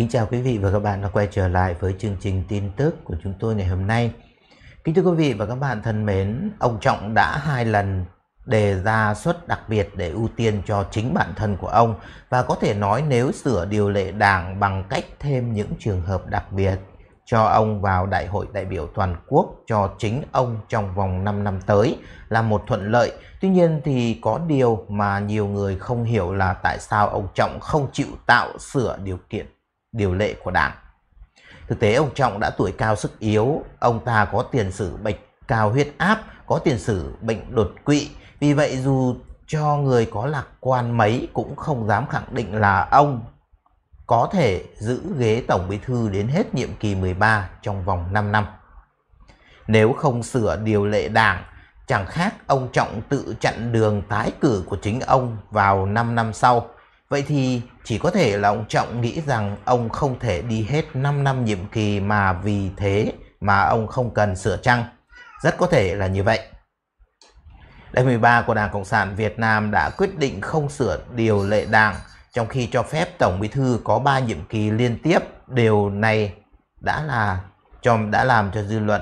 Kính chào quý vị và các bạn đã quay trở lại với chương trình tin tức của chúng tôi ngày hôm nay. Kính thưa quý vị và các bạn thân mến, ông Trọng đã hai lần đề ra suất đặc biệt để ưu tiên cho chính bản thân của ông và có thể nói nếu sửa điều lệ đảng bằng cách thêm những trường hợp đặc biệt cho ông vào đại hội đại biểu toàn quốc cho chính ông trong vòng 5 năm tới là một thuận lợi. Tuy nhiên thì có điều mà nhiều người không hiểu là tại sao ông Trọng không chịu tạo sửa điều kiện điều lệ của đảng. Thực tế ông Trọng đã tuổi cao sức yếu, ông ta có tiền sử bệnh cao huyết áp, có tiền sử bệnh đột quỵ, vì vậy dù cho người có lạc quan mấy cũng không dám khẳng định là ông có thể giữ ghế Tổng Bí Thư đến hết nhiệm kỳ 13 trong vòng 5 năm. Nếu không sửa điều lệ đảng, chẳng khác ông Trọng tự chặn đường tái cử của chính ông vào 5 năm sau – Vậy thì chỉ có thể là ông Trọng nghĩ rằng ông không thể đi hết 5 năm nhiệm kỳ mà vì thế mà ông không cần sửa trăng. Rất có thể là như vậy. Đại 13 của Đảng Cộng sản Việt Nam đã quyết định không sửa điều lệ đảng trong khi cho phép Tổng Bí thư có 3 nhiệm kỳ liên tiếp. Điều này đã là cho đã làm cho dư luận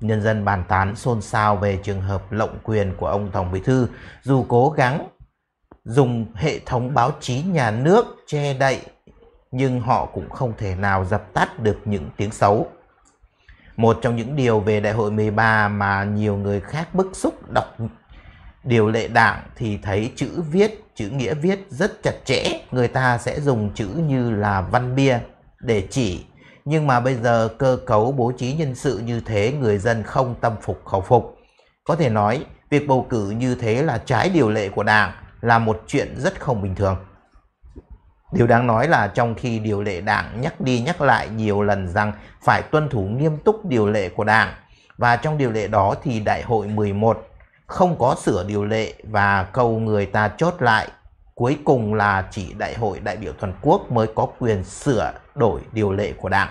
nhân dân bàn tán xôn xao về trường hợp lộng quyền của ông Tổng Bí thư dù cố gắng dùng hệ thống báo chí nhà nước che đậy nhưng họ cũng không thể nào dập tắt được những tiếng xấu. Một trong những điều về đại hội 13 mà nhiều người khác bức xúc đọc điều lệ đảng thì thấy chữ viết, chữ nghĩa viết rất chặt chẽ. Người ta sẽ dùng chữ như là văn bia để chỉ. Nhưng mà bây giờ cơ cấu bố trí nhân sự như thế người dân không tâm phục khẩu phục. Có thể nói việc bầu cử như thế là trái điều lệ của đảng là một chuyện rất không bình thường. Điều đáng nói là trong khi điều lệ đảng nhắc đi nhắc lại nhiều lần rằng phải tuân thủ nghiêm túc điều lệ của đảng và trong điều lệ đó thì đại hội 11 không có sửa điều lệ và câu người ta chốt lại cuối cùng là chỉ đại hội đại biểu toàn quốc mới có quyền sửa đổi điều lệ của đảng.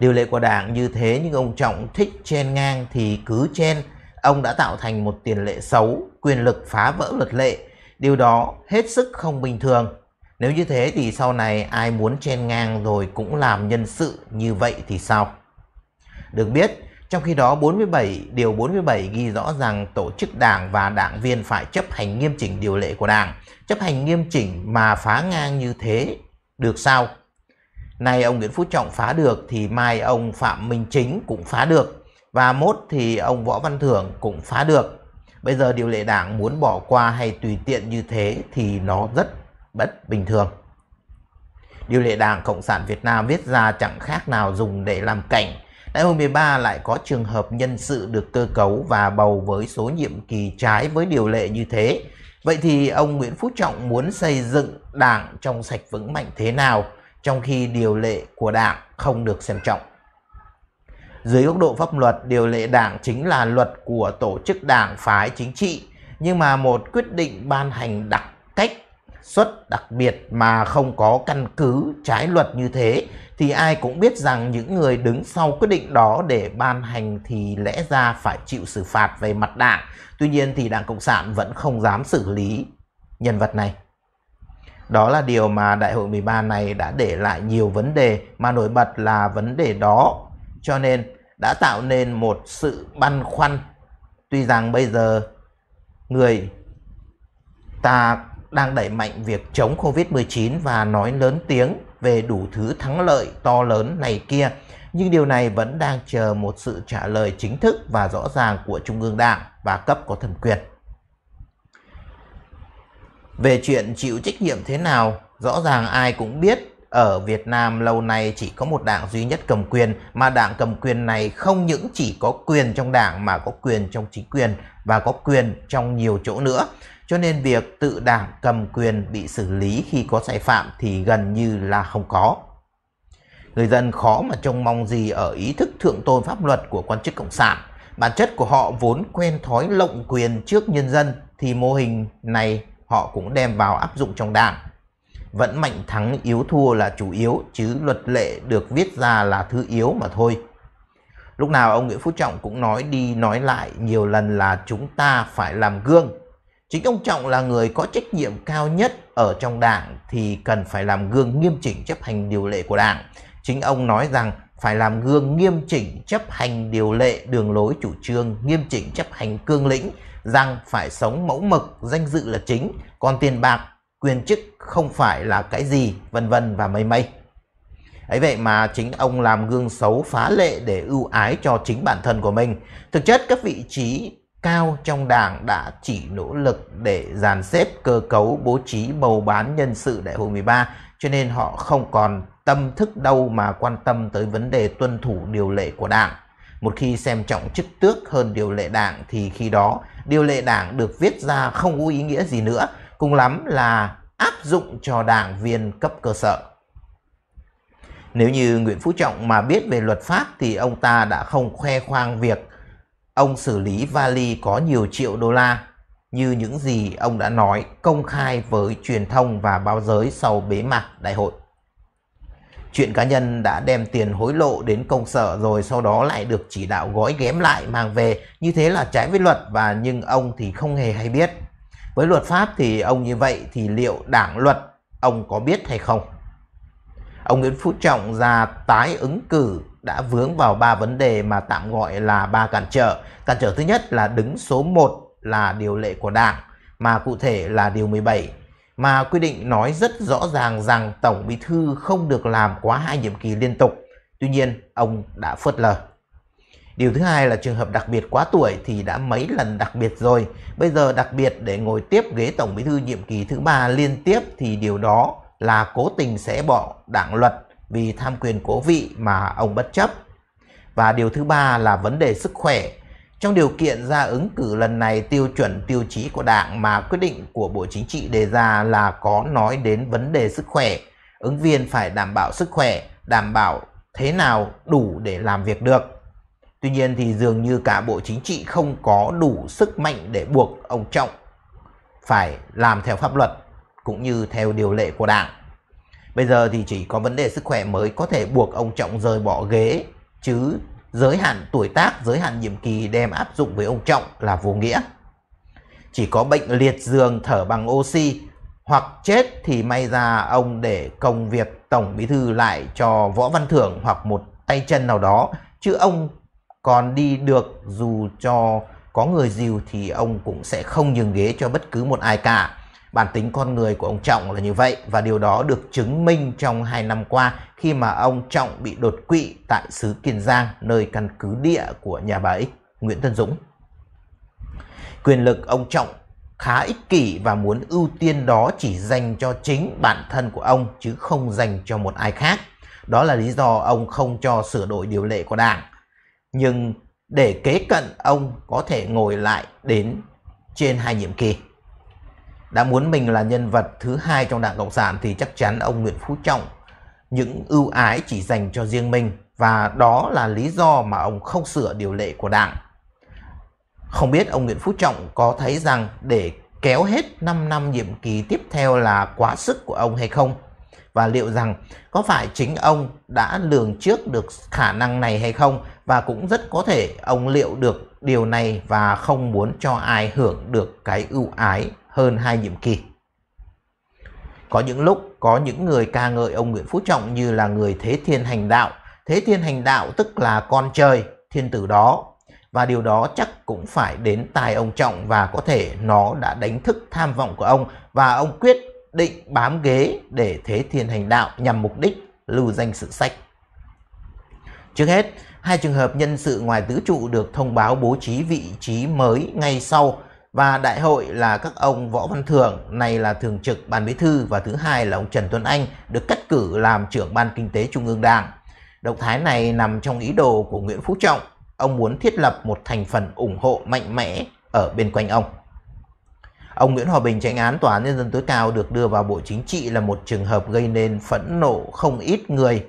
Điều lệ của đảng như thế nhưng ông Trọng thích chen ngang thì cứ chen ông đã tạo thành một tiền lệ xấu, quyền lực phá vỡ luật lệ. Điều đó hết sức không bình thường. Nếu như thế thì sau này ai muốn chen ngang rồi cũng làm nhân sự như vậy thì sao? Được biết, trong khi đó 47 điều 47 ghi rõ rằng tổ chức đảng và đảng viên phải chấp hành nghiêm chỉnh điều lệ của đảng. Chấp hành nghiêm chỉnh mà phá ngang như thế được sao? Nay ông Nguyễn Phú Trọng phá được thì mai ông Phạm Minh Chính cũng phá được và mốt thì ông Võ Văn Thưởng cũng phá được. Bây giờ điều lệ đảng muốn bỏ qua hay tùy tiện như thế thì nó rất bất bình thường. Điều lệ đảng Cộng sản Việt Nam viết ra chẳng khác nào dùng để làm cảnh. Đại hội 13 lại có trường hợp nhân sự được cơ cấu và bầu với số nhiệm kỳ trái với điều lệ như thế. Vậy thì ông Nguyễn Phú Trọng muốn xây dựng đảng trong sạch vững mạnh thế nào trong khi điều lệ của đảng không được xem trọng? Dưới góc độ pháp luật, điều lệ đảng chính là luật của tổ chức đảng phái chính trị, nhưng mà một quyết định ban hành đặc cách xuất đặc biệt mà không có căn cứ trái luật như thế thì ai cũng biết rằng những người đứng sau quyết định đó để ban hành thì lẽ ra phải chịu xử phạt về mặt đảng. Tuy nhiên thì Đảng Cộng sản vẫn không dám xử lý nhân vật này. Đó là điều mà Đại hội 13 này đã để lại nhiều vấn đề mà nổi bật là vấn đề đó cho nên đã tạo nên một sự băn khoăn tuy rằng bây giờ người ta đang đẩy mạnh việc chống Covid-19 và nói lớn tiếng về đủ thứ thắng lợi to lớn này kia, nhưng điều này vẫn đang chờ một sự trả lời chính thức và rõ ràng của Trung ương Đảng và cấp có thẩm quyền. Về chuyện chịu trách nhiệm thế nào, rõ ràng ai cũng biết ở Việt Nam lâu nay chỉ có một đảng duy nhất cầm quyền mà đảng cầm quyền này không những chỉ có quyền trong đảng mà có quyền trong chính quyền và có quyền trong nhiều chỗ nữa. Cho nên việc tự đảng cầm quyền bị xử lý khi có sai phạm thì gần như là không có. Người dân khó mà trông mong gì ở ý thức thượng tôn pháp luật của quan chức cộng sản. Bản chất của họ vốn quen thói lộng quyền trước nhân dân thì mô hình này họ cũng đem vào áp dụng trong đảng vẫn mạnh thắng yếu thua là chủ yếu chứ luật lệ được viết ra là thứ yếu mà thôi. Lúc nào ông Nguyễn Phú Trọng cũng nói đi nói lại nhiều lần là chúng ta phải làm gương. Chính ông Trọng là người có trách nhiệm cao nhất ở trong đảng thì cần phải làm gương nghiêm chỉnh chấp hành điều lệ của đảng. Chính ông nói rằng phải làm gương nghiêm chỉnh chấp hành điều lệ đường lối chủ trương, nghiêm chỉnh chấp hành cương lĩnh, rằng phải sống mẫu mực, danh dự là chính, còn tiền bạc quyền chức không phải là cái gì vân vân và mây mây ấy vậy mà chính ông làm gương xấu phá lệ để ưu ái cho chính bản thân của mình thực chất các vị trí cao trong đảng đã chỉ nỗ lực để dàn xếp cơ cấu bố trí bầu bán nhân sự đại hội 13 cho nên họ không còn tâm thức đâu mà quan tâm tới vấn đề tuân thủ điều lệ của đảng. Một khi xem trọng chức tước hơn điều lệ đảng thì khi đó điều lệ đảng được viết ra không có ý nghĩa gì nữa cùng lắm là áp dụng cho đảng viên cấp cơ sở. Nếu như Nguyễn Phú Trọng mà biết về luật pháp thì ông ta đã không khoe khoang việc ông xử lý vali có nhiều triệu đô la như những gì ông đã nói công khai với truyền thông và báo giới sau bế mạc đại hội. Chuyện cá nhân đã đem tiền hối lộ đến công sở rồi sau đó lại được chỉ đạo gói ghém lại mang về, như thế là trái với luật và nhưng ông thì không hề hay biết với luật pháp thì ông như vậy thì liệu đảng luật ông có biết hay không ông nguyễn phú trọng ra tái ứng cử đã vướng vào ba vấn đề mà tạm gọi là ba cản trở cản trở thứ nhất là đứng số 1 là điều lệ của đảng mà cụ thể là điều 17 mà quy định nói rất rõ ràng rằng tổng bí thư không được làm quá hai nhiệm kỳ liên tục tuy nhiên ông đã phớt lờ Điều thứ hai là trường hợp đặc biệt quá tuổi thì đã mấy lần đặc biệt rồi. Bây giờ đặc biệt để ngồi tiếp ghế Tổng Bí thư nhiệm kỳ thứ ba liên tiếp thì điều đó là cố tình sẽ bỏ đảng luật vì tham quyền cố vị mà ông bất chấp. Và điều thứ ba là vấn đề sức khỏe. Trong điều kiện ra ứng cử lần này tiêu chuẩn tiêu chí của đảng mà quyết định của Bộ Chính trị đề ra là có nói đến vấn đề sức khỏe. Ứng viên phải đảm bảo sức khỏe, đảm bảo thế nào đủ để làm việc được Tuy nhiên thì dường như cả Bộ Chính trị không có đủ sức mạnh để buộc ông Trọng phải làm theo pháp luật cũng như theo điều lệ của Đảng. Bây giờ thì chỉ có vấn đề sức khỏe mới có thể buộc ông Trọng rời bỏ ghế chứ giới hạn tuổi tác, giới hạn nhiệm kỳ đem áp dụng với ông Trọng là vô nghĩa. Chỉ có bệnh liệt giường thở bằng oxy hoặc chết thì may ra ông để công việc Tổng Bí Thư lại cho Võ Văn Thưởng hoặc một tay chân nào đó chứ ông còn đi được dù cho có người dìu thì ông cũng sẽ không nhường ghế cho bất cứ một ai cả. Bản tính con người của ông Trọng là như vậy và điều đó được chứng minh trong 2 năm qua khi mà ông Trọng bị đột quỵ tại xứ Kiên Giang, nơi căn cứ địa của nhà bà Ích, Nguyễn Tân Dũng. Quyền lực ông Trọng khá ích kỷ và muốn ưu tiên đó chỉ dành cho chính bản thân của ông chứ không dành cho một ai khác. Đó là lý do ông không cho sửa đổi điều lệ của đảng nhưng để kế cận ông có thể ngồi lại đến trên hai nhiệm kỳ. Đã muốn mình là nhân vật thứ hai trong Đảng Cộng sản thì chắc chắn ông Nguyễn Phú Trọng những ưu ái chỉ dành cho riêng mình và đó là lý do mà ông không sửa điều lệ của Đảng. Không biết ông Nguyễn Phú Trọng có thấy rằng để kéo hết 5 năm nhiệm kỳ tiếp theo là quá sức của ông hay không? Và liệu rằng có phải chính ông đã lường trước được khả năng này hay không và cũng rất có thể ông liệu được điều này và không muốn cho ai hưởng được cái ưu ái hơn hai nhiệm kỳ. Có những lúc có những người ca ngợi ông Nguyễn Phú Trọng như là người thế thiên hành đạo. Thế thiên hành đạo tức là con trời, thiên tử đó. Và điều đó chắc cũng phải đến tài ông Trọng và có thể nó đã đánh thức tham vọng của ông và ông quyết định bám ghế để thế thiên hành đạo nhằm mục đích lưu danh sự sách. Trước hết, hai trường hợp nhân sự ngoài tứ trụ được thông báo bố trí vị trí mới ngay sau và đại hội là các ông Võ Văn Thường, này là thường trực ban bí thư và thứ hai là ông Trần Tuấn Anh được cắt cử làm trưởng ban kinh tế trung ương đảng. Động thái này nằm trong ý đồ của Nguyễn Phú Trọng. Ông muốn thiết lập một thành phần ủng hộ mạnh mẽ ở bên quanh ông. Ông Nguyễn Hòa Bình tránh án Tòa án Nhân dân tối cao được đưa vào Bộ Chính trị là một trường hợp gây nên phẫn nộ không ít người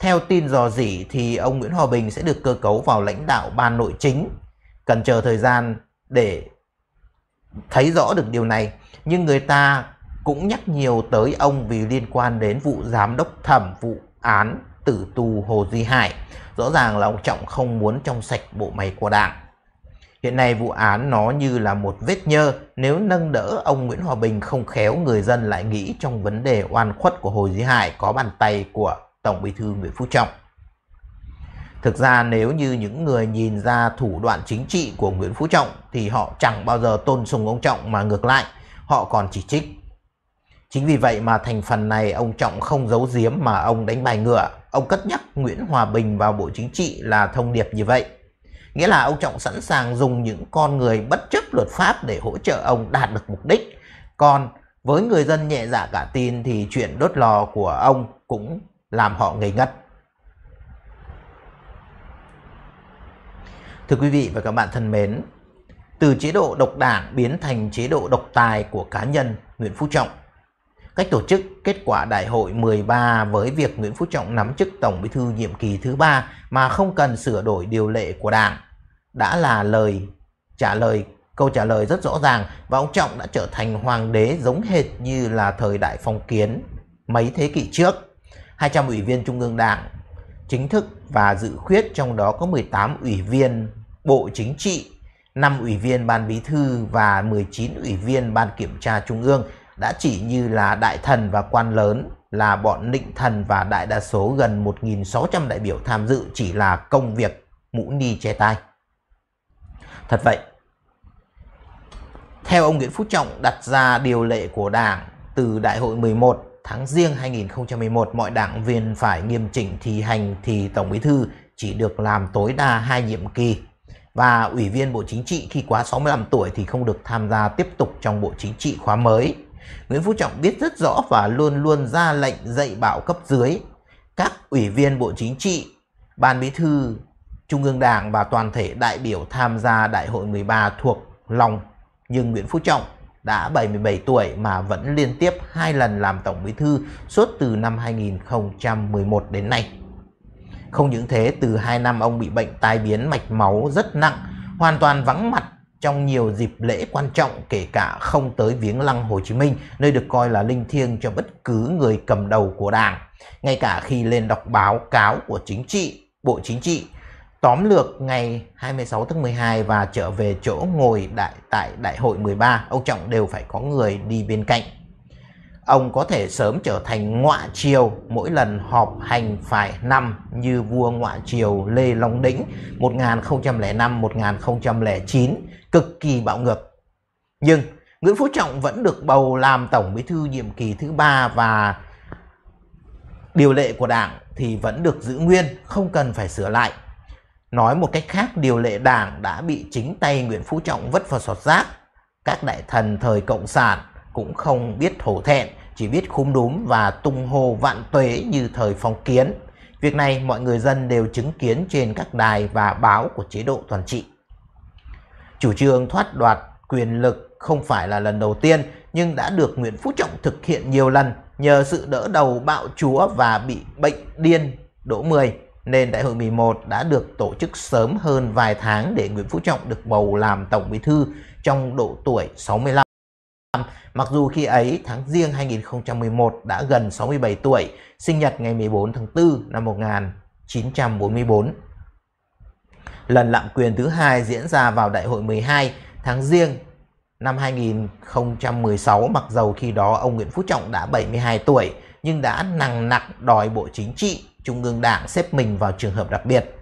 theo tin dò dỉ thì ông Nguyễn Hòa Bình sẽ được cơ cấu vào lãnh đạo ban nội chính. Cần chờ thời gian để thấy rõ được điều này. Nhưng người ta cũng nhắc nhiều tới ông vì liên quan đến vụ giám đốc thẩm vụ án tử tù Hồ Duy Hải. Rõ ràng là ông Trọng không muốn trong sạch bộ máy của đảng. Hiện nay vụ án nó như là một vết nhơ, nếu nâng đỡ ông Nguyễn Hòa Bình không khéo người dân lại nghĩ trong vấn đề oan khuất của Hồ Duy Hải có bàn tay của Tổng Bí thư Nguyễn Phú Trọng. Thực ra nếu như những người nhìn ra thủ đoạn chính trị của Nguyễn Phú Trọng thì họ chẳng bao giờ tôn sùng ông Trọng mà ngược lại, họ còn chỉ trích. Chính vì vậy mà thành phần này ông Trọng không giấu giếm mà ông đánh bài ngựa, ông cất nhắc Nguyễn Hòa Bình vào Bộ Chính trị là thông điệp như vậy. Nghĩa là ông Trọng sẵn sàng dùng những con người bất chấp luật pháp để hỗ trợ ông đạt được mục đích. Còn với người dân nhẹ dạ cả tin thì chuyện đốt lò của ông cũng làm họ ngây ngất. Thưa quý vị và các bạn thân mến, từ chế độ độc đảng biến thành chế độ độc tài của cá nhân Nguyễn Phú Trọng. Cách tổ chức kết quả đại hội 13 với việc Nguyễn Phú Trọng nắm chức Tổng Bí thư nhiệm kỳ thứ ba mà không cần sửa đổi điều lệ của Đảng đã là lời trả lời câu trả lời rất rõ ràng và ông Trọng đã trở thành hoàng đế giống hệt như là thời đại phong kiến mấy thế kỷ trước. 200 ủy viên Trung ương Đảng chính thức và dự khuyết trong đó có 18 ủy viên Bộ Chính trị, 5 ủy viên Ban Bí thư và 19 ủy viên Ban Kiểm tra Trung ương đã chỉ như là đại thần và quan lớn là bọn nịnh thần và đại đa số gần 1.600 đại biểu tham dự chỉ là công việc mũ ni che tai. Thật vậy, theo ông Nguyễn Phú Trọng đặt ra điều lệ của Đảng từ Đại hội 11 tháng riêng 2011 mọi đảng viên phải nghiêm chỉnh thi hành thì Tổng Bí Thư chỉ được làm tối đa hai nhiệm kỳ và Ủy viên Bộ Chính trị khi quá 65 tuổi thì không được tham gia tiếp tục trong Bộ Chính trị khóa mới. Nguyễn Phú Trọng biết rất rõ và luôn luôn ra lệnh dạy bảo cấp dưới các ủy viên Bộ Chính trị, Ban Bí thư, Trung ương Đảng và toàn thể đại biểu tham gia Đại hội 13 thuộc lòng nhưng Nguyễn Phú Trọng đã 77 tuổi mà vẫn liên tiếp hai lần làm Tổng Bí thư suốt từ năm 2011 đến nay. Không những thế, từ 2 năm ông bị bệnh tai biến mạch máu rất nặng, hoàn toàn vắng mặt trong nhiều dịp lễ quan trọng kể cả không tới viếng lăng Hồ Chí Minh, nơi được coi là linh thiêng cho bất cứ người cầm đầu của Đảng. Ngay cả khi lên đọc báo cáo của chính trị, Bộ Chính trị, tóm lược ngày 26 tháng 12 và trở về chỗ ngồi đại tại đại hội 13, ông Trọng đều phải có người đi bên cạnh. Ông có thể sớm trở thành ngọa triều mỗi lần họp hành phải năm như vua ngọa triều Lê Long Đĩnh 1005-1009, cực kỳ bạo ngược. Nhưng Nguyễn Phú Trọng vẫn được bầu làm Tổng Bí thư nhiệm kỳ thứ ba và điều lệ của Đảng thì vẫn được giữ nguyên, không cần phải sửa lại. Nói một cách khác, điều lệ đảng đã bị chính tay Nguyễn Phú Trọng vứt vào sọt rác. Các đại thần thời Cộng sản cũng không biết thổ thẹn, chỉ biết khúm đúm và tung hô vạn tuế như thời phong kiến. Việc này mọi người dân đều chứng kiến trên các đài và báo của chế độ toàn trị. Chủ trương thoát đoạt quyền lực không phải là lần đầu tiên nhưng đã được Nguyễn Phú Trọng thực hiện nhiều lần nhờ sự đỡ đầu bạo chúa và bị bệnh điên Đỗ Mười nên đại hội 11 đã được tổ chức sớm hơn vài tháng để Nguyễn Phú Trọng được bầu làm Tổng Bí Thư trong độ tuổi 65. Mặc dù khi ấy tháng riêng 2011 đã gần 67 tuổi, sinh nhật ngày 14 tháng 4 năm 1944. Lần lạm quyền thứ hai diễn ra vào đại hội 12 tháng riêng năm 2016 mặc dầu khi đó ông Nguyễn Phú Trọng đã 72 tuổi nhưng đã nặng nặng đòi Bộ Chính trị Trung ương Đảng xếp mình vào trường hợp đặc biệt.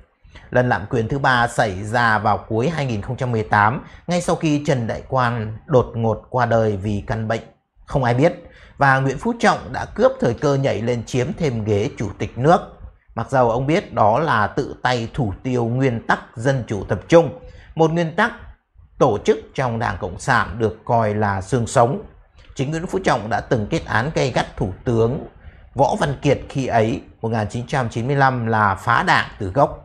Lần lạm quyền thứ ba xảy ra vào cuối 2018, ngay sau khi Trần Đại Quang đột ngột qua đời vì căn bệnh không ai biết và Nguyễn Phú Trọng đã cướp thời cơ nhảy lên chiếm thêm ghế chủ tịch nước. Mặc dầu ông biết đó là tự tay thủ tiêu nguyên tắc dân chủ tập trung, một nguyên tắc tổ chức trong Đảng Cộng sản được coi là xương sống. Chính Nguyễn Phú Trọng đã từng kết án gây gắt Thủ tướng Võ Văn Kiệt khi ấy 1995 là phá đảng từ gốc.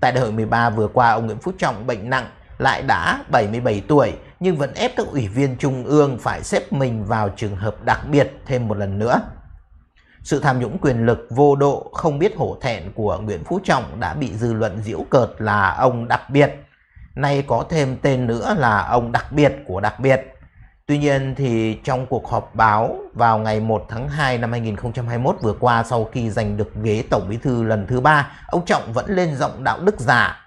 Tại đại hội 13 vừa qua, ông Nguyễn Phú Trọng bệnh nặng lại đã 77 tuổi nhưng vẫn ép các ủy viên trung ương phải xếp mình vào trường hợp đặc biệt thêm một lần nữa. Sự tham nhũng quyền lực vô độ không biết hổ thẹn của Nguyễn Phú Trọng đã bị dư luận giễu cợt là ông đặc biệt. Nay có thêm tên nữa là ông đặc biệt của đặc biệt. Tuy nhiên thì trong cuộc họp báo vào ngày 1 tháng 2 năm 2021 vừa qua sau khi giành được ghế Tổng Bí thư lần thứ ba, ông Trọng vẫn lên giọng đạo đức giả.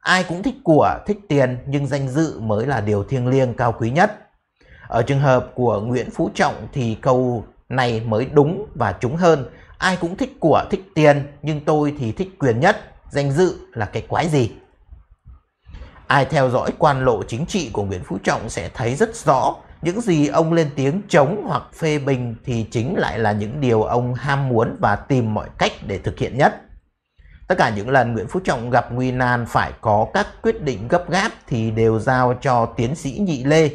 Ai cũng thích của, thích tiền nhưng danh dự mới là điều thiêng liêng cao quý nhất. Ở trường hợp của Nguyễn Phú Trọng thì câu này mới đúng và trúng hơn. Ai cũng thích của, thích tiền nhưng tôi thì thích quyền nhất, danh dự là cái quái gì? Ai theo dõi quan lộ chính trị của Nguyễn Phú Trọng sẽ thấy rất rõ những gì ông lên tiếng chống hoặc phê bình thì chính lại là những điều ông ham muốn và tìm mọi cách để thực hiện nhất. Tất cả những lần Nguyễn Phú Trọng gặp nguy nan phải có các quyết định gấp gáp thì đều giao cho tiến sĩ Nhị Lê,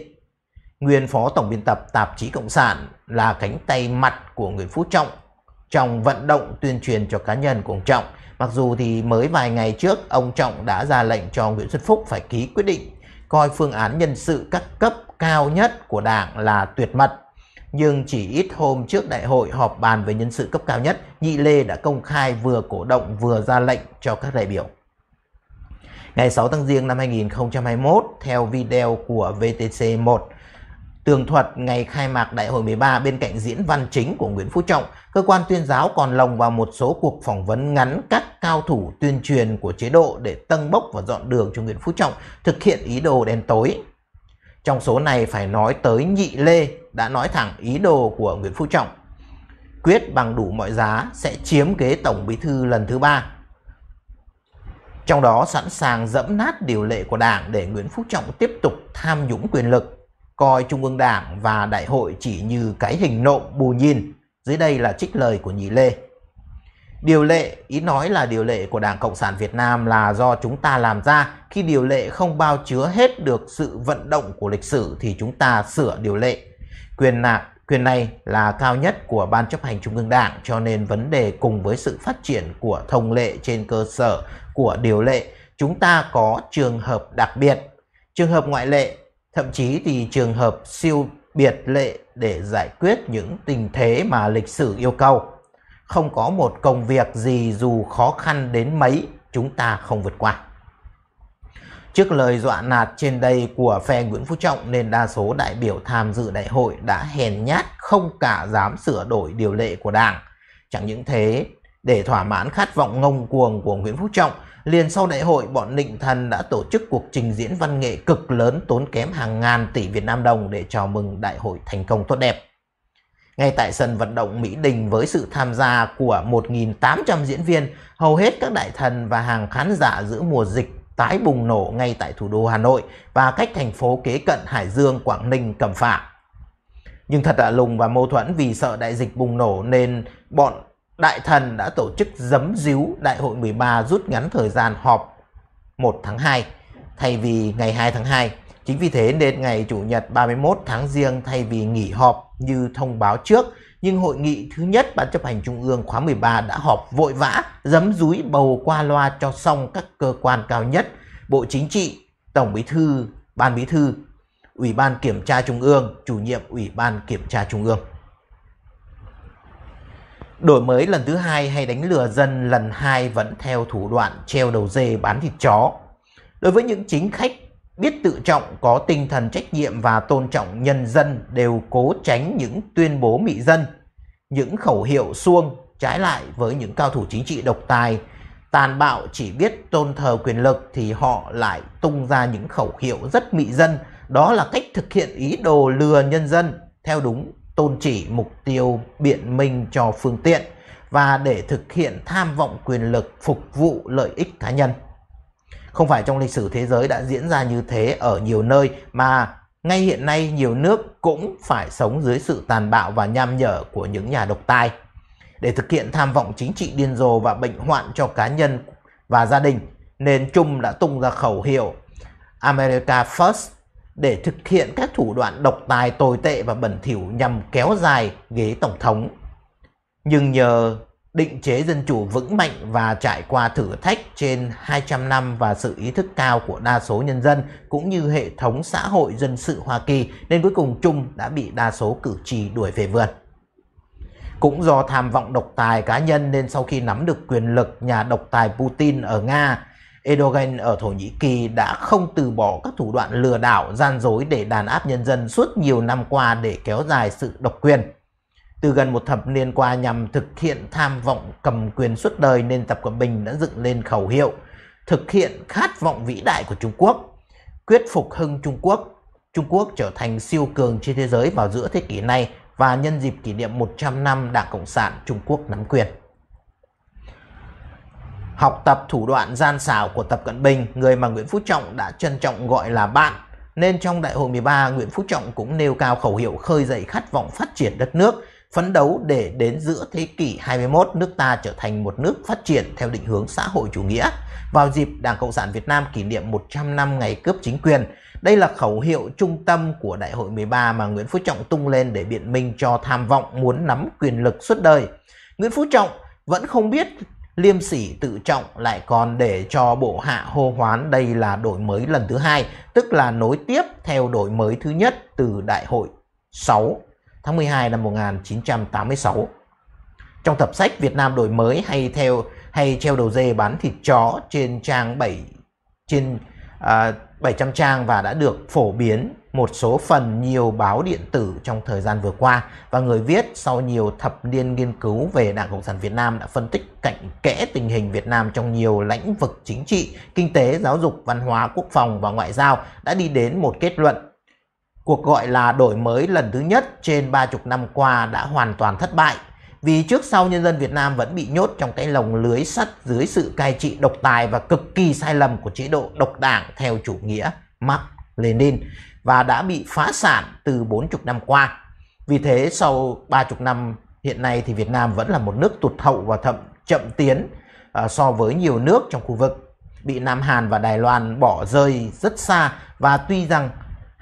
nguyên phó tổng biên tập tạp chí Cộng sản là cánh tay mặt của Nguyễn Phú Trọng trong vận động tuyên truyền cho cá nhân của ông Trọng. Mặc dù thì mới vài ngày trước ông Trọng đã ra lệnh cho Nguyễn Xuân Phúc phải ký quyết định coi phương án nhân sự các cấp cao nhất của Đảng là tuyệt mật. Nhưng chỉ ít hôm trước đại hội họp bàn về nhân sự cấp cao nhất, Nhị Lê đã công khai vừa cổ động vừa ra lệnh cho các đại biểu. Ngày 6 tháng Giêng năm 2021, theo video của VTC1, tường thuật ngày khai mạc Đại hội 13 bên cạnh diễn văn chính của Nguyễn Phú Trọng, cơ quan tuyên giáo còn lồng vào một số cuộc phỏng vấn ngắn các cao thủ tuyên truyền của chế độ để tăng bốc và dọn đường cho Nguyễn Phú Trọng thực hiện ý đồ đen tối. Trong số này phải nói tới Nhị Lê đã nói thẳng ý đồ của Nguyễn Phú Trọng. Quyết bằng đủ mọi giá sẽ chiếm kế Tổng Bí Thư lần thứ ba. Trong đó sẵn sàng dẫm nát điều lệ của Đảng để Nguyễn Phú Trọng tiếp tục tham nhũng quyền lực, coi Trung ương Đảng và Đại hội chỉ như cái hình nộm bù nhìn. Dưới đây là trích lời của Nhị Lê. Điều lệ, ý nói là điều lệ của Đảng Cộng sản Việt Nam là do chúng ta làm ra. Khi điều lệ không bao chứa hết được sự vận động của lịch sử thì chúng ta sửa điều lệ. Quyền nạp quyền này là cao nhất của Ban chấp hành Trung ương Đảng cho nên vấn đề cùng với sự phát triển của thông lệ trên cơ sở của điều lệ chúng ta có trường hợp đặc biệt, trường hợp ngoại lệ, thậm chí thì trường hợp siêu biệt lệ để giải quyết những tình thế mà lịch sử yêu cầu không có một công việc gì dù khó khăn đến mấy chúng ta không vượt qua. Trước lời dọa nạt trên đây của phe Nguyễn Phú Trọng nên đa số đại biểu tham dự đại hội đã hèn nhát không cả dám sửa đổi điều lệ của Đảng. Chẳng những thế, để thỏa mãn khát vọng ngông cuồng của Nguyễn Phú Trọng, liền sau đại hội bọn Nịnh Thần đã tổ chức cuộc trình diễn văn nghệ cực lớn tốn kém hàng ngàn tỷ Việt Nam đồng để chào mừng đại hội thành công tốt đẹp ngay tại sân vận động Mỹ Đình với sự tham gia của 1.800 diễn viên, hầu hết các đại thần và hàng khán giả giữa mùa dịch tái bùng nổ ngay tại thủ đô Hà Nội và cách thành phố kế cận Hải Dương, Quảng Ninh, Cẩm Phả. Nhưng thật là lùng và mâu thuẫn vì sợ đại dịch bùng nổ nên bọn đại thần đã tổ chức giấm díu đại hội 13 rút ngắn thời gian họp 1 tháng 2 thay vì ngày 2 tháng 2. Chính vì thế nên ngày Chủ nhật 31 tháng riêng thay vì nghỉ họp như thông báo trước, nhưng hội nghị thứ nhất Ban chấp hành Trung ương khóa 13 đã họp vội vã, dấm dúi bầu qua loa cho xong các cơ quan cao nhất, Bộ Chính trị, Tổng Bí thư, Ban Bí thư, Ủy ban Kiểm tra Trung ương, chủ nhiệm Ủy ban Kiểm tra Trung ương. Đổi mới lần thứ hai hay đánh lừa dân lần hai vẫn theo thủ đoạn treo đầu dê bán thịt chó. Đối với những chính khách biết tự trọng, có tinh thần trách nhiệm và tôn trọng nhân dân đều cố tránh những tuyên bố mị dân, những khẩu hiệu xuông trái lại với những cao thủ chính trị độc tài, tàn bạo chỉ biết tôn thờ quyền lực thì họ lại tung ra những khẩu hiệu rất mị dân, đó là cách thực hiện ý đồ lừa nhân dân theo đúng tôn chỉ mục tiêu biện minh cho phương tiện và để thực hiện tham vọng quyền lực phục vụ lợi ích cá nhân. Không phải trong lịch sử thế giới đã diễn ra như thế ở nhiều nơi mà ngay hiện nay nhiều nước cũng phải sống dưới sự tàn bạo và nham nhở của những nhà độc tài. Để thực hiện tham vọng chính trị điên rồ và bệnh hoạn cho cá nhân và gia đình, nên Trung đã tung ra khẩu hiệu America First để thực hiện các thủ đoạn độc tài tồi tệ và bẩn thỉu nhằm kéo dài ghế tổng thống. Nhưng nhờ định chế dân chủ vững mạnh và trải qua thử thách trên 200 năm và sự ý thức cao của đa số nhân dân cũng như hệ thống xã hội dân sự Hoa Kỳ nên cuối cùng Trung đã bị đa số cử tri đuổi về vườn. Cũng do tham vọng độc tài cá nhân nên sau khi nắm được quyền lực nhà độc tài Putin ở Nga, Erdogan ở Thổ Nhĩ Kỳ đã không từ bỏ các thủ đoạn lừa đảo, gian dối để đàn áp nhân dân suốt nhiều năm qua để kéo dài sự độc quyền. Từ gần một thập niên qua nhằm thực hiện tham vọng cầm quyền suốt đời nên Tập Cận Bình đã dựng lên khẩu hiệu thực hiện khát vọng vĩ đại của Trung Quốc, quyết phục hưng Trung Quốc. Trung Quốc trở thành siêu cường trên thế giới vào giữa thế kỷ này và nhân dịp kỷ niệm 100 năm Đảng Cộng sản Trung Quốc nắm quyền. Học tập thủ đoạn gian xảo của Tập Cận Bình, người mà Nguyễn Phú Trọng đã trân trọng gọi là bạn, nên trong Đại hội 13, Nguyễn Phú Trọng cũng nêu cao khẩu hiệu khơi dậy khát vọng phát triển đất nước, phấn đấu để đến giữa thế kỷ 21 nước ta trở thành một nước phát triển theo định hướng xã hội chủ nghĩa. Vào dịp Đảng Cộng sản Việt Nam kỷ niệm 100 năm ngày cướp chính quyền, đây là khẩu hiệu trung tâm của Đại hội 13 mà Nguyễn Phú Trọng tung lên để biện minh cho tham vọng muốn nắm quyền lực suốt đời. Nguyễn Phú Trọng vẫn không biết liêm sỉ tự trọng lại còn để cho bộ hạ hô hoán đây là đổi mới lần thứ hai, tức là nối tiếp theo đổi mới thứ nhất từ Đại hội 6 tháng 12 năm 1986. Trong tập sách Việt Nam đổi mới hay theo hay treo đầu dê bán thịt chó trên trang 7 trên à, 700 trang và đã được phổ biến một số phần nhiều báo điện tử trong thời gian vừa qua và người viết sau nhiều thập niên nghiên cứu về Đảng Cộng sản Việt Nam đã phân tích cạnh kẽ tình hình Việt Nam trong nhiều lĩnh vực chính trị, kinh tế, giáo dục, văn hóa, quốc phòng và ngoại giao đã đi đến một kết luận Cuộc gọi là đổi mới lần thứ nhất trên 30 năm qua đã hoàn toàn thất bại vì trước sau nhân dân Việt Nam vẫn bị nhốt trong cái lồng lưới sắt dưới sự cai trị độc tài và cực kỳ sai lầm của chế độ độc đảng theo chủ nghĩa Marx Lenin và đã bị phá sản từ 40 năm qua. Vì thế sau 30 năm hiện nay thì Việt Nam vẫn là một nước tụt hậu và thậm chậm tiến à, so với nhiều nước trong khu vực bị Nam Hàn và Đài Loan bỏ rơi rất xa và tuy rằng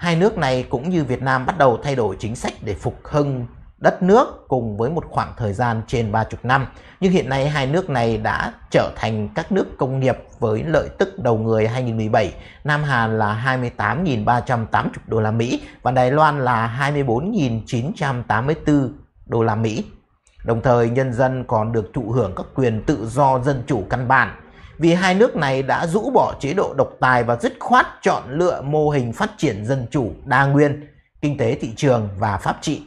Hai nước này cũng như Việt Nam bắt đầu thay đổi chính sách để phục hưng đất nước cùng với một khoảng thời gian trên 30 năm. Nhưng hiện nay hai nước này đã trở thành các nước công nghiệp với lợi tức đầu người 2017, Nam Hàn là 28.380 đô la Mỹ và Đài Loan là 24.984 đô la Mỹ. Đồng thời nhân dân còn được thụ hưởng các quyền tự do dân chủ căn bản vì hai nước này đã rũ bỏ chế độ độc tài và dứt khoát chọn lựa mô hình phát triển dân chủ đa nguyên, kinh tế thị trường và pháp trị.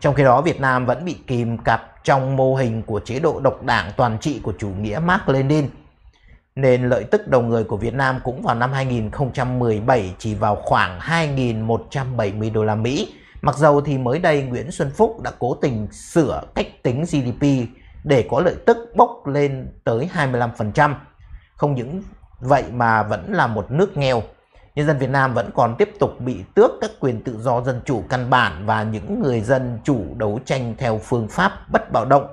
Trong khi đó, Việt Nam vẫn bị kìm cặp trong mô hình của chế độ độc đảng toàn trị của chủ nghĩa Mark Lenin. Nên lợi tức đầu người của Việt Nam cũng vào năm 2017 chỉ vào khoảng 2.170 đô la Mỹ. Mặc dầu thì mới đây Nguyễn Xuân Phúc đã cố tình sửa cách tính GDP để có lợi tức bốc lên tới 25%. Không những vậy mà vẫn là một nước nghèo. Nhân dân Việt Nam vẫn còn tiếp tục bị tước các quyền tự do dân chủ căn bản và những người dân chủ đấu tranh theo phương pháp bất bạo động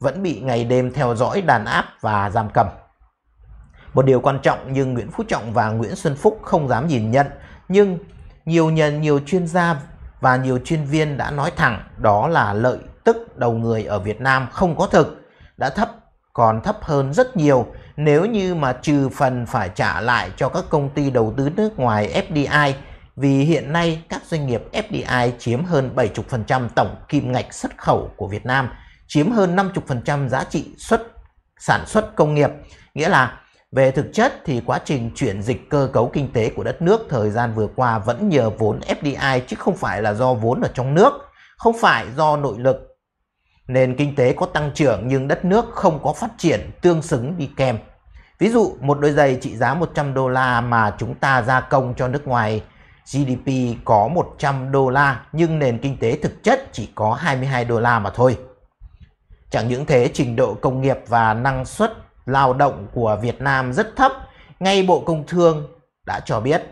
vẫn bị ngày đêm theo dõi đàn áp và giam cầm. Một điều quan trọng nhưng Nguyễn Phú Trọng và Nguyễn Xuân Phúc không dám nhìn nhận, nhưng nhiều nhân nhiều chuyên gia và nhiều chuyên viên đã nói thẳng đó là lợi tức đầu người ở Việt Nam không có thực, đã thấp còn thấp hơn rất nhiều nếu như mà trừ phần phải trả lại cho các công ty đầu tư nước ngoài FDI vì hiện nay các doanh nghiệp FDI chiếm hơn 70% tổng kim ngạch xuất khẩu của Việt Nam, chiếm hơn 50% giá trị xuất sản xuất công nghiệp, nghĩa là về thực chất thì quá trình chuyển dịch cơ cấu kinh tế của đất nước thời gian vừa qua vẫn nhờ vốn FDI chứ không phải là do vốn ở trong nước, không phải do nội lực Nền kinh tế có tăng trưởng nhưng đất nước không có phát triển tương xứng đi kèm. Ví dụ một đôi giày trị giá 100 đô la mà chúng ta gia công cho nước ngoài GDP có 100 đô la nhưng nền kinh tế thực chất chỉ có 22 đô la mà thôi. Chẳng những thế trình độ công nghiệp và năng suất lao động của Việt Nam rất thấp. Ngay Bộ Công Thương đã cho biết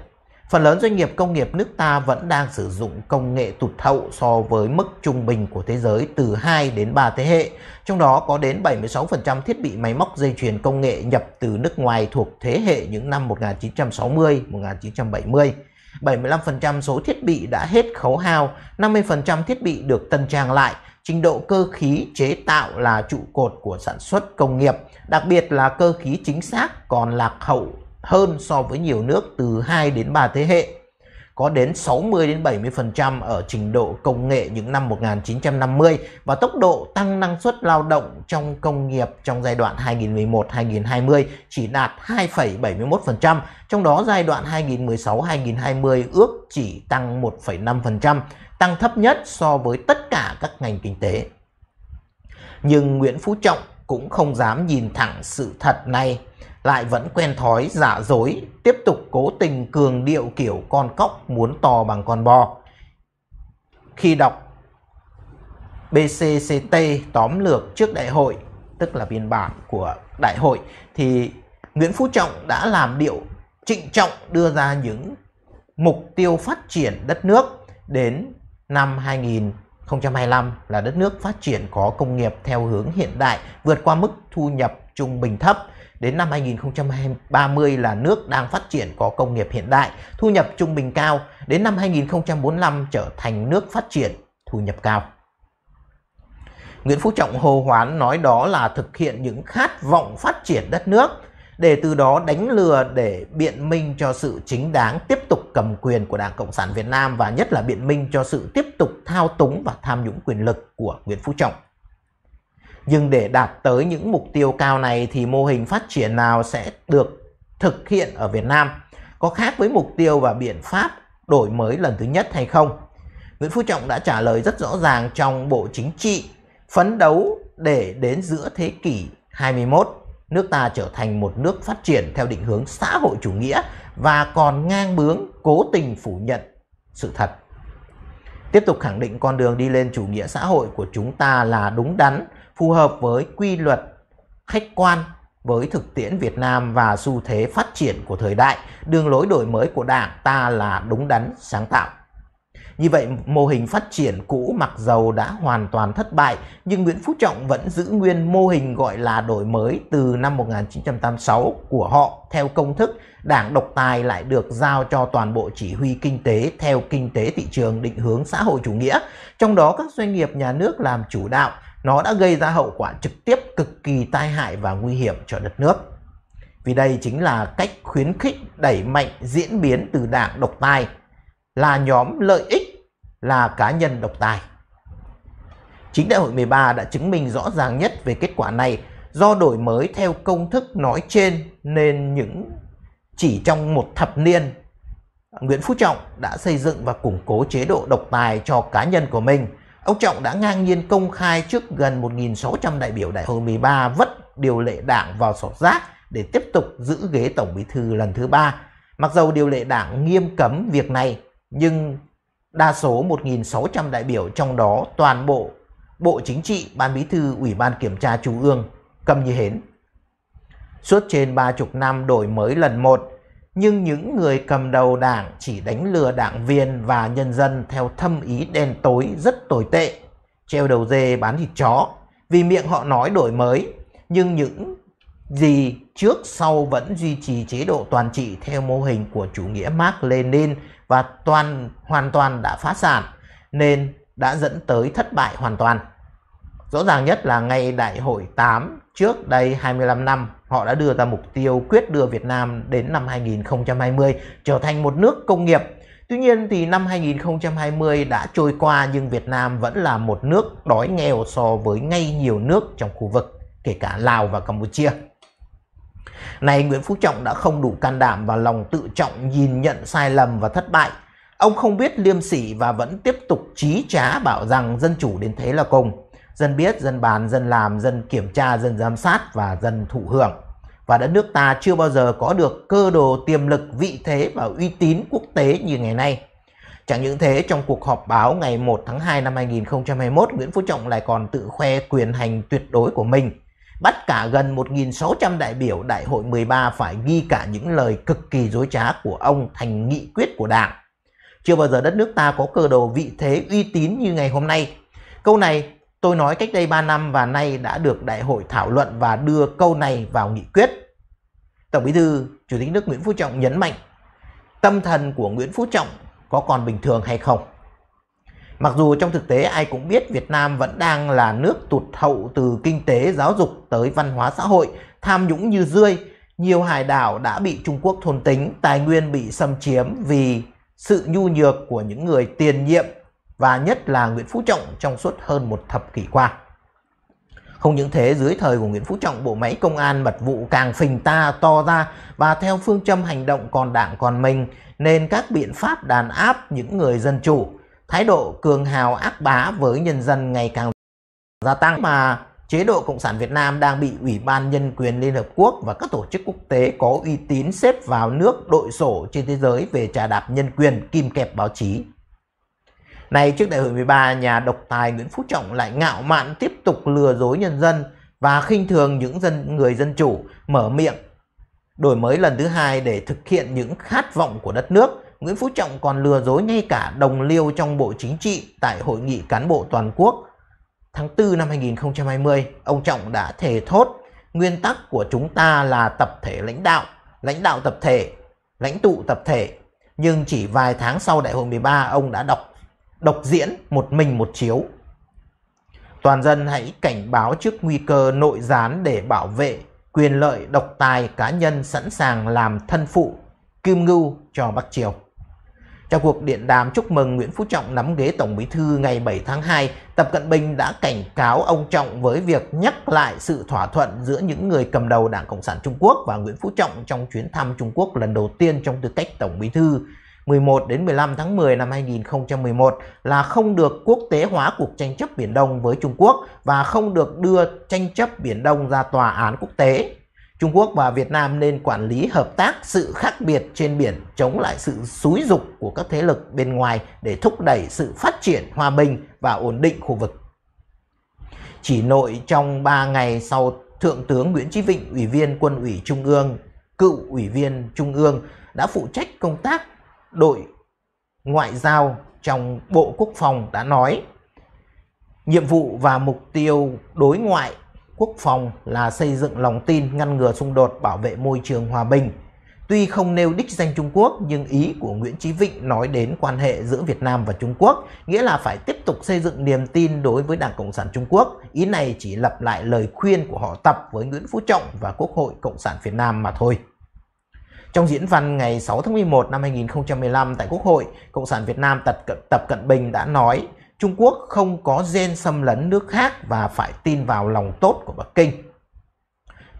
Phần lớn doanh nghiệp công nghiệp nước ta vẫn đang sử dụng công nghệ tụt hậu so với mức trung bình của thế giới từ 2 đến 3 thế hệ, trong đó có đến 76% thiết bị máy móc dây chuyền công nghệ nhập từ nước ngoài thuộc thế hệ những năm 1960-1970. 75% số thiết bị đã hết khấu hao, 50% thiết bị được tân trang lại, trình độ cơ khí chế tạo là trụ cột của sản xuất công nghiệp, đặc biệt là cơ khí chính xác còn lạc hậu hơn so với nhiều nước từ 2 đến 3 thế hệ, có đến 60 đến 70% ở trình độ công nghệ những năm 1950 và tốc độ tăng năng suất lao động trong công nghiệp trong giai đoạn 2011-2020 chỉ đạt 2,71%, trong đó giai đoạn 2016-2020 ước chỉ tăng 1,5%, tăng thấp nhất so với tất cả các ngành kinh tế. Nhưng Nguyễn Phú Trọng cũng không dám nhìn thẳng sự thật này lại vẫn quen thói giả dối, tiếp tục cố tình cường điệu kiểu con cóc muốn to bằng con bò. Khi đọc BCCT tóm lược trước đại hội, tức là biên bản của đại hội, thì Nguyễn Phú Trọng đã làm điệu trịnh trọng đưa ra những mục tiêu phát triển đất nước đến năm 2025 là đất nước phát triển có công nghiệp theo hướng hiện đại, vượt qua mức thu nhập trung bình thấp, Đến năm 2030 là nước đang phát triển có công nghiệp hiện đại, thu nhập trung bình cao, đến năm 2045 trở thành nước phát triển, thu nhập cao. Nguyễn Phú Trọng hồ hoán nói đó là thực hiện những khát vọng phát triển đất nước, để từ đó đánh lừa để biện minh cho sự chính đáng tiếp tục cầm quyền của Đảng Cộng sản Việt Nam và nhất là biện minh cho sự tiếp tục thao túng và tham nhũng quyền lực của Nguyễn Phú Trọng. Nhưng để đạt tới những mục tiêu cao này thì mô hình phát triển nào sẽ được thực hiện ở Việt Nam? Có khác với mục tiêu và biện pháp đổi mới lần thứ nhất hay không? Nguyễn Phú Trọng đã trả lời rất rõ ràng trong Bộ Chính trị phấn đấu để đến giữa thế kỷ 21 nước ta trở thành một nước phát triển theo định hướng xã hội chủ nghĩa và còn ngang bướng cố tình phủ nhận sự thật. Tiếp tục khẳng định con đường đi lên chủ nghĩa xã hội của chúng ta là đúng đắn phù hợp với quy luật khách quan với thực tiễn Việt Nam và xu thế phát triển của thời đại, đường lối đổi mới của Đảng ta là đúng đắn, sáng tạo. Như vậy, mô hình phát triển cũ mặc dầu đã hoàn toàn thất bại, nhưng Nguyễn Phú Trọng vẫn giữ nguyên mô hình gọi là đổi mới từ năm 1986 của họ theo công thức Đảng độc tài lại được giao cho toàn bộ chỉ huy kinh tế theo kinh tế thị trường định hướng xã hội chủ nghĩa, trong đó các doanh nghiệp nhà nước làm chủ đạo, nó đã gây ra hậu quả trực tiếp cực kỳ tai hại và nguy hiểm cho đất nước. Vì đây chính là cách khuyến khích đẩy mạnh diễn biến từ đảng độc tài là nhóm lợi ích là cá nhân độc tài. Chính đại hội 13 đã chứng minh rõ ràng nhất về kết quả này do đổi mới theo công thức nói trên nên những chỉ trong một thập niên Nguyễn Phú Trọng đã xây dựng và củng cố chế độ độc tài cho cá nhân của mình Ông Trọng đã ngang nhiên công khai trước gần 1.600 đại biểu đại hội 13 vất điều lệ đảng vào sọt rác để tiếp tục giữ ghế Tổng Bí Thư lần thứ ba. Mặc dù điều lệ đảng nghiêm cấm việc này, nhưng đa số 1.600 đại biểu trong đó toàn bộ Bộ Chính trị, Ban Bí Thư, Ủy ban Kiểm tra Trung ương cầm như hến. Suốt trên ba chục năm đổi mới lần một, nhưng những người cầm đầu đảng chỉ đánh lừa đảng viên và nhân dân theo thâm ý đen tối rất tồi tệ, treo đầu dê bán thịt chó, vì miệng họ nói đổi mới, nhưng những gì trước sau vẫn duy trì chế độ toàn trị theo mô hình của chủ nghĩa Mark Lenin và toàn hoàn toàn đã phá sản nên đã dẫn tới thất bại hoàn toàn. Rõ ràng nhất là ngay đại hội 8 trước đây 25 năm, họ đã đưa ra mục tiêu quyết đưa Việt Nam đến năm 2020 trở thành một nước công nghiệp. Tuy nhiên thì năm 2020 đã trôi qua nhưng Việt Nam vẫn là một nước đói nghèo so với ngay nhiều nước trong khu vực, kể cả Lào và Campuchia. Này Nguyễn Phú Trọng đã không đủ can đảm và lòng tự trọng nhìn nhận sai lầm và thất bại. Ông không biết liêm sỉ và vẫn tiếp tục trí trá bảo rằng dân chủ đến thế là cùng dân biết, dân bàn, dân làm, dân kiểm tra, dân giám sát và dân thụ hưởng. Và đất nước ta chưa bao giờ có được cơ đồ tiềm lực, vị thế và uy tín quốc tế như ngày nay. Chẳng những thế, trong cuộc họp báo ngày 1 tháng 2 năm 2021, Nguyễn Phú Trọng lại còn tự khoe quyền hành tuyệt đối của mình. Bắt cả gần 1.600 đại biểu đại hội 13 phải ghi cả những lời cực kỳ dối trá của ông thành nghị quyết của đảng. Chưa bao giờ đất nước ta có cơ đồ vị thế uy tín như ngày hôm nay. Câu này Tôi nói cách đây 3 năm và nay đã được đại hội thảo luận và đưa câu này vào nghị quyết. Tổng Bí thư, Chủ tịch nước Nguyễn Phú Trọng nhấn mạnh, tâm thần của Nguyễn Phú Trọng có còn bình thường hay không? Mặc dù trong thực tế ai cũng biết Việt Nam vẫn đang là nước tụt hậu từ kinh tế, giáo dục tới văn hóa xã hội, tham nhũng như rươi, nhiều hải đảo đã bị Trung Quốc thôn tính, tài nguyên bị xâm chiếm vì sự nhu nhược của những người tiền nhiệm và nhất là Nguyễn Phú Trọng trong suốt hơn một thập kỷ qua. Không những thế, dưới thời của Nguyễn Phú Trọng, bộ máy công an mật vụ càng phình ta to ra và theo phương châm hành động còn đảng còn mình, nên các biện pháp đàn áp những người dân chủ, thái độ cường hào ác bá với nhân dân ngày càng gia tăng mà chế độ Cộng sản Việt Nam đang bị Ủy ban Nhân quyền Liên Hợp Quốc và các tổ chức quốc tế có uy tín xếp vào nước đội sổ trên thế giới về trà đạp nhân quyền kim kẹp báo chí Nay trước đại hội 13, nhà độc tài Nguyễn Phú Trọng lại ngạo mạn tiếp tục lừa dối nhân dân và khinh thường những dân người dân chủ mở miệng. Đổi mới lần thứ hai để thực hiện những khát vọng của đất nước, Nguyễn Phú Trọng còn lừa dối ngay cả đồng liêu trong Bộ Chính trị tại Hội nghị Cán bộ Toàn quốc. Tháng 4 năm 2020, ông Trọng đã thề thốt, nguyên tắc của chúng ta là tập thể lãnh đạo, lãnh đạo tập thể, lãnh tụ tập thể. Nhưng chỉ vài tháng sau đại hội 13, ông đã đọc độc diễn một mình một chiếu. Toàn dân hãy cảnh báo trước nguy cơ nội gián để bảo vệ quyền lợi độc tài cá nhân sẵn sàng làm thân phụ kim ngưu cho Bắc Triều. Trong cuộc điện đàm chúc mừng Nguyễn Phú Trọng nắm ghế Tổng Bí thư ngày 7 tháng 2, Tập Cận Bình đã cảnh cáo ông Trọng với việc nhắc lại sự thỏa thuận giữa những người cầm đầu Đảng Cộng sản Trung Quốc và Nguyễn Phú Trọng trong chuyến thăm Trung Quốc lần đầu tiên trong tư cách Tổng Bí thư 11 đến 15 tháng 10 năm 2011 là không được quốc tế hóa cuộc tranh chấp Biển Đông với Trung Quốc và không được đưa tranh chấp Biển Đông ra tòa án quốc tế. Trung Quốc và Việt Nam nên quản lý hợp tác sự khác biệt trên biển chống lại sự xúi dục của các thế lực bên ngoài để thúc đẩy sự phát triển hòa bình và ổn định khu vực. Chỉ nội trong 3 ngày sau Thượng tướng Nguyễn Chí Vịnh, Ủy viên Quân ủy Trung ương, cựu Ủy viên Trung ương đã phụ trách công tác đội ngoại giao trong Bộ Quốc phòng đã nói nhiệm vụ và mục tiêu đối ngoại quốc phòng là xây dựng lòng tin, ngăn ngừa xung đột, bảo vệ môi trường hòa bình. Tuy không nêu đích danh Trung Quốc, nhưng ý của Nguyễn Chí Vịnh nói đến quan hệ giữa Việt Nam và Trung Quốc, nghĩa là phải tiếp tục xây dựng niềm tin đối với Đảng Cộng sản Trung Quốc. Ý này chỉ lặp lại lời khuyên của họ tập với Nguyễn Phú Trọng và Quốc hội Cộng sản Việt Nam mà thôi. Trong diễn văn ngày 6 tháng 11 năm 2015 tại Quốc hội, Cộng sản Việt Nam Tập Cận, Tập Cận Bình đã nói Trung Quốc không có gen xâm lấn nước khác và phải tin vào lòng tốt của Bắc Kinh.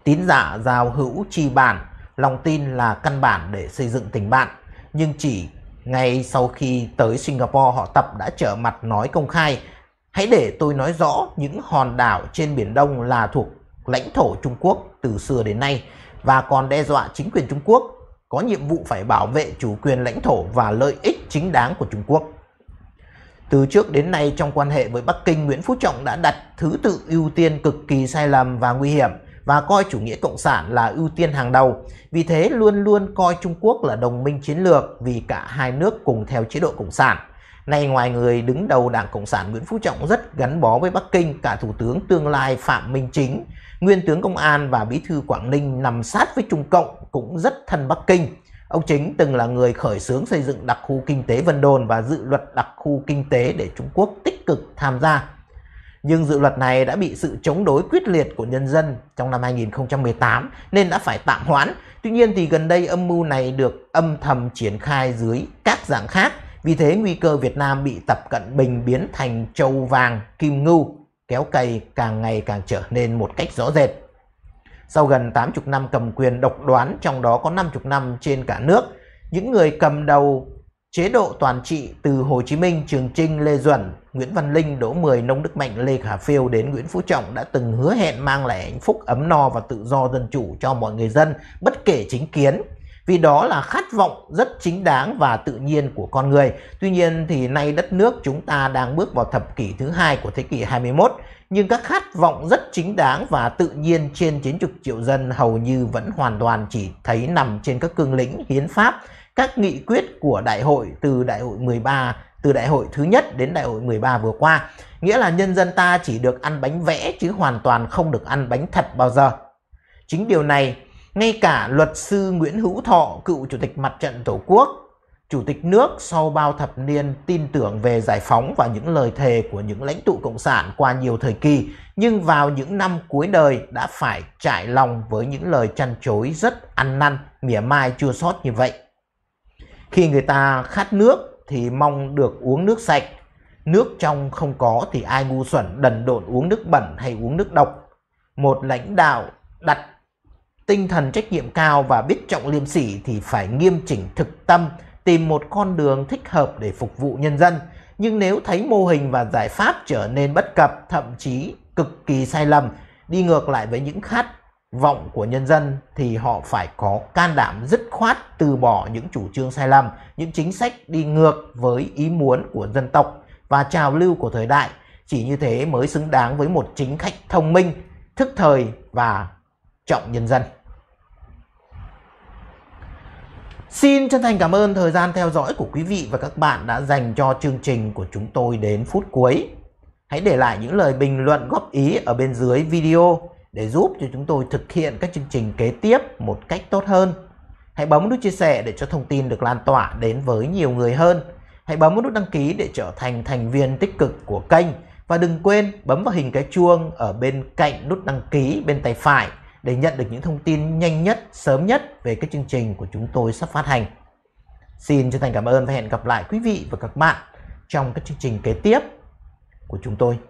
Tín giả giao hữu chi bản, lòng tin là căn bản để xây dựng tình bạn. Nhưng chỉ ngay sau khi tới Singapore họ Tập đã trở mặt nói công khai Hãy để tôi nói rõ những hòn đảo trên Biển Đông là thuộc lãnh thổ Trung Quốc từ xưa đến nay và còn đe dọa chính quyền Trung Quốc có nhiệm vụ phải bảo vệ chủ quyền lãnh thổ và lợi ích chính đáng của Trung Quốc. Từ trước đến nay trong quan hệ với Bắc Kinh, Nguyễn Phú Trọng đã đặt thứ tự ưu tiên cực kỳ sai lầm và nguy hiểm và coi chủ nghĩa cộng sản là ưu tiên hàng đầu. Vì thế luôn luôn coi Trung Quốc là đồng minh chiến lược vì cả hai nước cùng theo chế độ cộng sản. Nay ngoài người đứng đầu Đảng Cộng sản Nguyễn Phú Trọng rất gắn bó với Bắc Kinh, cả Thủ tướng tương lai Phạm Minh Chính, Nguyên tướng Công an và Bí thư Quảng Ninh nằm sát với Trung Cộng cũng rất thân Bắc Kinh. Ông Chính từng là người khởi xướng xây dựng đặc khu kinh tế Vân Đồn và dự luật đặc khu kinh tế để Trung Quốc tích cực tham gia. Nhưng dự luật này đã bị sự chống đối quyết liệt của nhân dân trong năm 2018 nên đã phải tạm hoãn. Tuy nhiên thì gần đây âm mưu này được âm thầm triển khai dưới các dạng khác – vì thế nguy cơ Việt Nam bị Tập Cận Bình biến thành châu vàng, kim ngưu, kéo cây càng ngày càng trở nên một cách rõ rệt. Sau gần 80 năm cầm quyền độc đoán, trong đó có 50 năm trên cả nước, những người cầm đầu chế độ toàn trị từ Hồ Chí Minh, Trường Trinh, Lê Duẩn, Nguyễn Văn Linh, Đỗ Mười, Nông Đức Mạnh, Lê Khả Phiêu đến Nguyễn Phú Trọng đã từng hứa hẹn mang lại hạnh phúc ấm no và tự do dân chủ cho mọi người dân, bất kể chính kiến, vì đó là khát vọng rất chính đáng và tự nhiên của con người. Tuy nhiên thì nay đất nước chúng ta đang bước vào thập kỷ thứ hai của thế kỷ 21, nhưng các khát vọng rất chính đáng và tự nhiên trên 90 triệu dân hầu như vẫn hoàn toàn chỉ thấy nằm trên các cương lĩnh hiến pháp, các nghị quyết của đại hội từ đại hội 13 từ đại hội thứ nhất đến đại hội 13 vừa qua. Nghĩa là nhân dân ta chỉ được ăn bánh vẽ chứ hoàn toàn không được ăn bánh thật bao giờ. Chính điều này ngay cả luật sư Nguyễn Hữu Thọ, cựu chủ tịch mặt trận Tổ quốc, chủ tịch nước sau bao thập niên tin tưởng về giải phóng và những lời thề của những lãnh tụ cộng sản qua nhiều thời kỳ, nhưng vào những năm cuối đời đã phải trải lòng với những lời chăn chối rất ăn năn, mỉa mai chua sót như vậy. Khi người ta khát nước thì mong được uống nước sạch, nước trong không có thì ai ngu xuẩn đần độn uống nước bẩn hay uống nước độc. Một lãnh đạo đặt tinh thần trách nhiệm cao và biết trọng liêm sỉ thì phải nghiêm chỉnh thực tâm, tìm một con đường thích hợp để phục vụ nhân dân. Nhưng nếu thấy mô hình và giải pháp trở nên bất cập, thậm chí cực kỳ sai lầm, đi ngược lại với những khát vọng của nhân dân thì họ phải có can đảm dứt khoát từ bỏ những chủ trương sai lầm, những chính sách đi ngược với ý muốn của dân tộc và trào lưu của thời đại. Chỉ như thế mới xứng đáng với một chính khách thông minh, thức thời và trọng nhân dân. Xin chân thành cảm ơn thời gian theo dõi của quý vị và các bạn đã dành cho chương trình của chúng tôi đến phút cuối. Hãy để lại những lời bình luận góp ý ở bên dưới video để giúp cho chúng tôi thực hiện các chương trình kế tiếp một cách tốt hơn. Hãy bấm nút chia sẻ để cho thông tin được lan tỏa đến với nhiều người hơn. Hãy bấm nút đăng ký để trở thành thành viên tích cực của kênh và đừng quên bấm vào hình cái chuông ở bên cạnh nút đăng ký bên tay phải để nhận được những thông tin nhanh nhất, sớm nhất về các chương trình của chúng tôi sắp phát hành. Xin chân thành cảm ơn và hẹn gặp lại quý vị và các bạn trong các chương trình kế tiếp của chúng tôi.